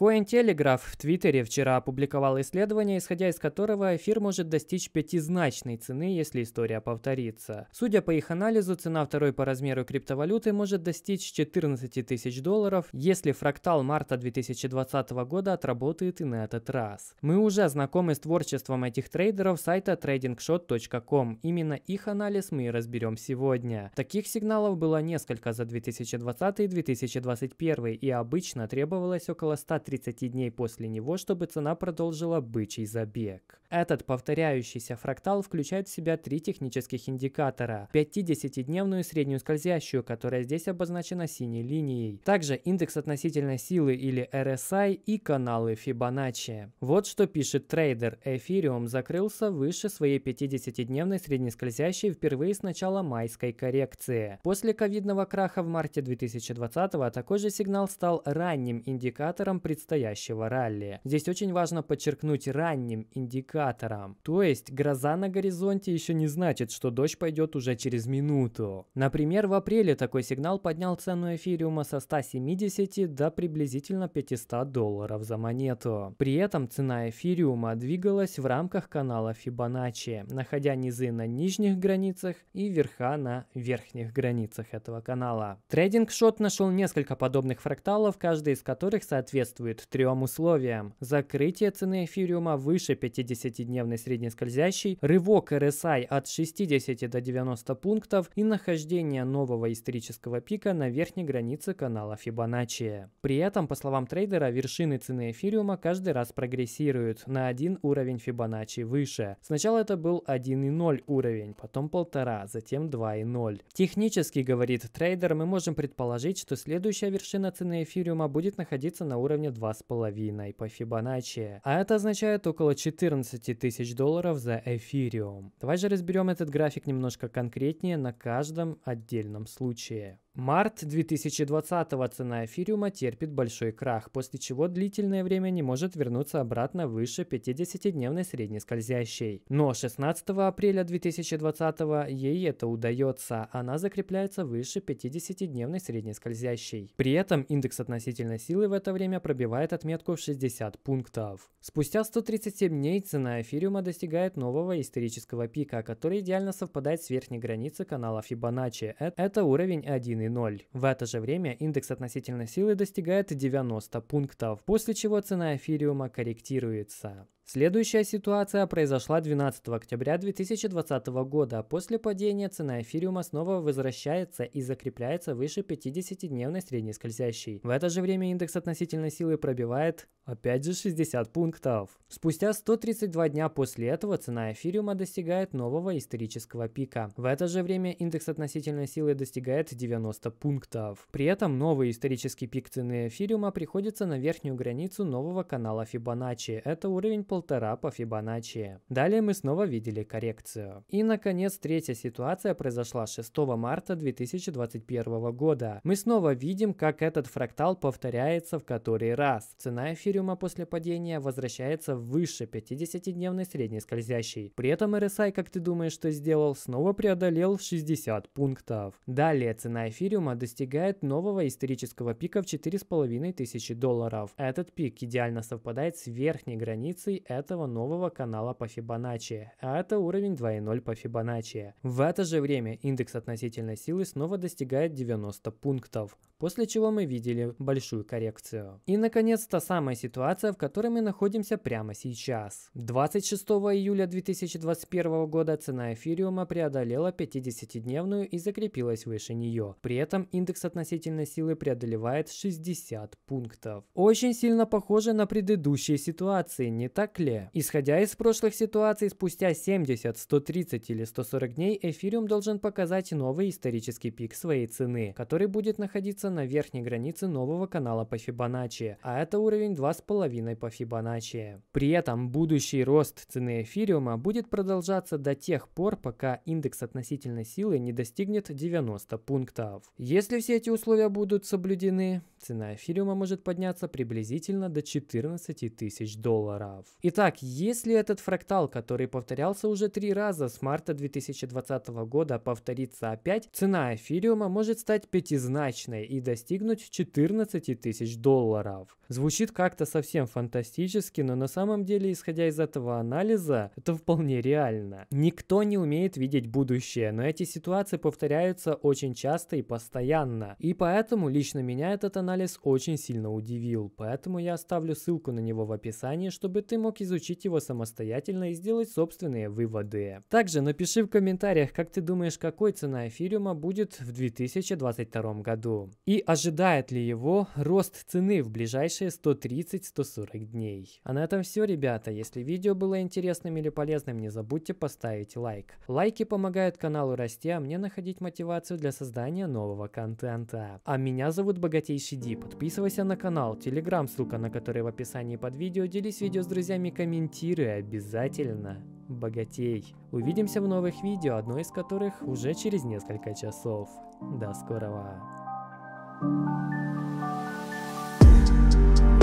Cointelegraph в Твиттере вчера опубликовал исследование, исходя из которого эфир может достичь пятизначной цены, если история повторится. Судя по их анализу, цена второй по размеру криптовалюты может достичь 14 тысяч долларов, если фрактал марта 2020 года отработает и на этот раз. Мы уже знакомы с творчеством этих трейдеров сайта tradingshot.com. Именно их анализ мы и разберем сегодня. Таких сигналов было несколько за 2020 и 2021, и обычно требовалось около 100 30 дней после него, чтобы цена продолжила бычий забег. Этот повторяющийся фрактал включает в себя три технических индикатора. 50-дневную среднюю скользящую, которая здесь обозначена синей линией. Также индекс относительной силы или RSI и каналы Fibonacci. Вот что пишет трейдер. Эфириум закрылся выше своей 50-дневной скользящей впервые с начала майской коррекции. После ковидного краха в марте 2020 такой же сигнал стал ранним индикатором предстоящего ралли. Здесь очень важно подчеркнуть ранним индикатором индикатором. То есть гроза на горизонте еще не значит, что дождь пойдет уже через минуту. Например, в апреле такой сигнал поднял цену эфириума со 170 до приблизительно 500 долларов за монету. При этом цена эфириума двигалась в рамках канала Фибоначчи, находя низы на нижних границах и верха на верхних границах этого канала. Трейдинг Шот нашел несколько подобных фракталов, каждый из которых соответствует трем условиям. Закрытие цены эфириума выше 50 30-дневный среднескользящий, рывок RSI от 60 до 90 пунктов и нахождение нового исторического пика на верхней границе канала Fibonacci. При этом, по словам трейдера, вершины цены эфириума каждый раз прогрессируют на один уровень Fibonacci выше. Сначала это был 1,0 уровень, потом 1,5, затем 2,0. Технически, говорит трейдер, мы можем предположить, что следующая вершина цены эфириума будет находиться на уровне 2,5 по Fibonacci. А это означает около 14 15 тысяч долларов за эфириум. Давай же разберем этот график немножко конкретнее на каждом отдельном случае. Март 2020-го цена эфириума терпит большой крах, после чего длительное время не может вернуться обратно выше 50-дневной средней скользящей. Но 16 апреля 2020-го ей это удается, она закрепляется выше 50-дневной средней скользящей. При этом индекс относительной силы в это время пробивает отметку в 60 пунктов. Спустя 137 дней цена эфириума достигает нового исторического пика, который идеально совпадает с верхней границы канала Фибоначчи. Э, это уровень 1 0. В это же время индекс относительной силы достигает 90 пунктов, после чего цена эфириума корректируется. Следующая ситуация произошла 12 октября 2020 года. После падения цена эфириума снова возвращается и закрепляется выше 50-дневной средней скользящей. В это же время индекс относительной силы пробивает опять же 60 пунктов. Спустя 132 дня после этого цена эфириума достигает нового исторического пика. В это же время индекс относительной силы достигает 90 пунктов. При этом новый исторический пик цены эфириума приходится на верхнюю границу нового канала Fibonacci. Это уровень пол полтора по Фибоначчи. Далее мы снова видели коррекцию. И, наконец, третья ситуация произошла 6 марта 2021 года. Мы снова видим, как этот фрактал повторяется в который раз. Цена эфириума после падения возвращается выше 50-дневной средней скользящей. При этом RSI, как ты думаешь, что сделал, снова преодолел 60 пунктов. Далее цена эфириума достигает нового исторического пика в 4500 долларов. Этот пик идеально совпадает с верхней границей этого нового канала по Фибоначчи, а это уровень 2.0 по Фибоначчи. В это же время индекс относительной силы снова достигает 90 пунктов после чего мы видели большую коррекцию. И, наконец, та самая ситуация, в которой мы находимся прямо сейчас. 26 июля 2021 года цена эфириума преодолела 50-дневную и закрепилась выше нее. При этом индекс относительной силы преодолевает 60 пунктов. Очень сильно похоже на предыдущие ситуации, не так ли? Исходя из прошлых ситуаций, спустя 70, 130 или 140 дней эфириум должен показать новый исторический пик своей цены, который будет находиться на верхней границе нового канала по Фибоначчи, а это уровень 2,5 по Фибоначчи. При этом будущий рост цены эфириума будет продолжаться до тех пор, пока индекс относительной силы не достигнет 90 пунктов. Если все эти условия будут соблюдены, цена эфириума может подняться приблизительно до 14 тысяч долларов. Итак, если этот фрактал, который повторялся уже три раза с марта 2020 года, повторится опять, цена эфириума может стать пятизначной и и достигнуть 14 тысяч долларов. Звучит как-то совсем фантастически, но на самом деле, исходя из этого анализа, это вполне реально. Никто не умеет видеть будущее, но эти ситуации повторяются очень часто и постоянно. И поэтому лично меня этот анализ очень сильно удивил, поэтому я оставлю ссылку на него в описании, чтобы ты мог изучить его самостоятельно и сделать собственные выводы. Также напиши в комментариях, как ты думаешь, какой цена эфириума будет в 2022 году и ожидает ли его рост цены в ближайшие 130-140 дней. А на этом все, ребята. Если видео было интересным или полезным, не забудьте поставить лайк. Лайки помогают каналу расти, а мне находить мотивацию для создания нового контента. А меня зовут Богатейший Ди. Подписывайся на канал, телеграм, ссылка на который в описании под видео. Делись видео с друзьями, комментируй обязательно. Богатей. Увидимся в новых видео, одно из которых уже через несколько часов. До скорого. Thank you.